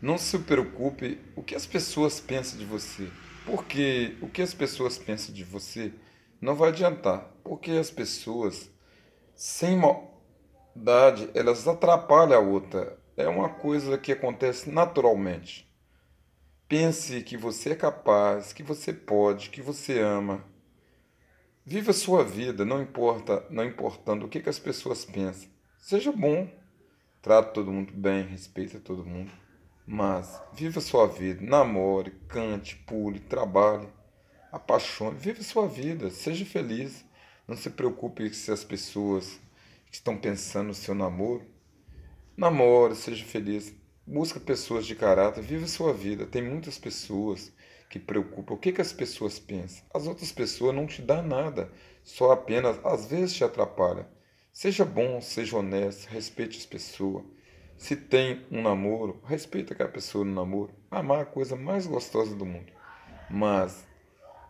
Não se preocupe o que as pessoas pensam de você, porque o que as pessoas pensam de você não vai adiantar, porque as pessoas sem maldade elas atrapalham a outra. É uma coisa que acontece naturalmente. Pense que você é capaz, que você pode, que você ama. Viva a sua vida, não importa, não importando o que, que as pessoas pensam. Seja bom, trata todo mundo bem, respeita todo mundo. Mas viva sua vida, namore, cante, pule, trabalhe, apaixone, viva sua vida, seja feliz. Não se preocupe se as pessoas estão pensando no seu namoro. Namore, seja feliz, busca pessoas de caráter, viva sua vida. Tem muitas pessoas que preocupam. O que, que as pessoas pensam? As outras pessoas não te dão nada, só apenas às vezes te atrapalha. Seja bom, seja honesto, respeite as pessoas se tem um namoro, respeita aquela pessoa no namoro. Amar é a coisa mais gostosa do mundo. Mas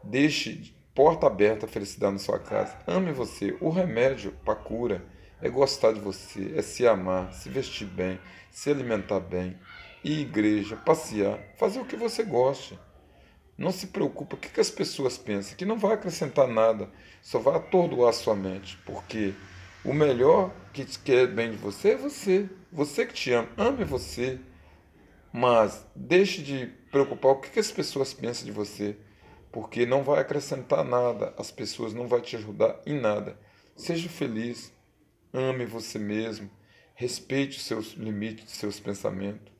deixe porta aberta a felicidade na sua casa. Ame você. O remédio para cura é gostar de você, é se amar, se vestir bem, se alimentar bem, ir à igreja, passear, fazer o que você goste. Não se preocupa o que, que as pessoas pensam, que não vai acrescentar nada, só vai atordoar sua mente, porque o melhor que te quer é bem de você é você. Você que te ama, ame você. Mas deixe de preocupar o que as pessoas pensam de você, porque não vai acrescentar nada, as pessoas não vão te ajudar em nada. Seja feliz, ame você mesmo, respeite os seus limites, os seus pensamentos.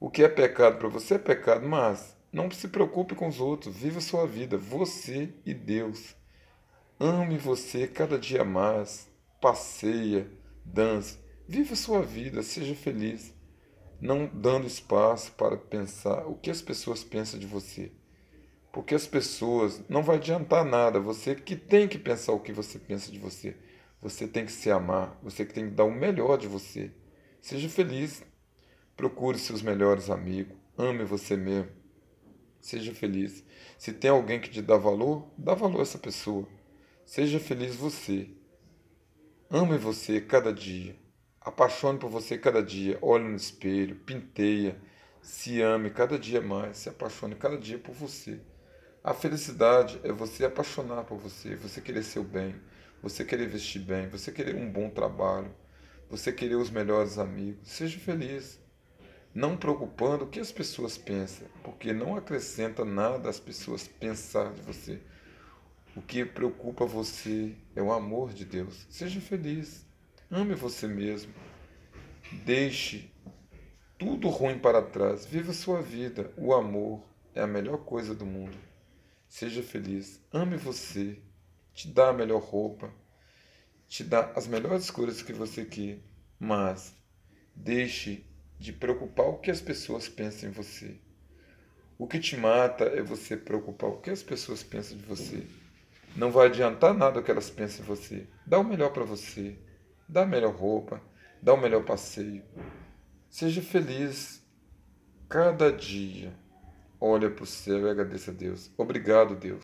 O que é pecado para você é pecado, mas não se preocupe com os outros, viva sua vida, você e Deus. Ame você cada dia mais, passeia, dance, viva sua vida, seja feliz, não dando espaço para pensar o que as pessoas pensam de você. Porque as pessoas não vai adiantar nada, você que tem que pensar o que você pensa de você. Você tem que se amar, você que tem que dar o melhor de você. Seja feliz, procure seus melhores amigos, ame você mesmo. Seja feliz. Se tem alguém que te dá valor, dá valor a essa pessoa. Seja feliz você. Ame você cada dia. Apaixone por você cada dia. Olhe no espelho, pinteia, se ame cada dia mais, se apaixone cada dia por você. A felicidade é você apaixonar por você, você querer seu bem, você querer vestir bem, você querer um bom trabalho, você querer os melhores amigos. Seja feliz. Não preocupando o que as pessoas pensam, porque não acrescenta nada as pessoas pensar de você. O que preocupa você é o amor de Deus. Seja feliz. Ame você mesmo. Deixe tudo ruim para trás. Viva sua vida. O amor é a melhor coisa do mundo. Seja feliz. Ame você. Te dá a melhor roupa. Te dá as melhores coisas que você quer. Mas deixe de preocupar o que as pessoas pensam em você. O que te mata é você preocupar o que as pessoas pensam de você. Não vai adiantar nada que elas pensem em você. Dá o melhor para você. Dá a melhor roupa. Dá o melhor passeio. Seja feliz cada dia. Olha para o céu e agradeça a Deus. Obrigado, Deus.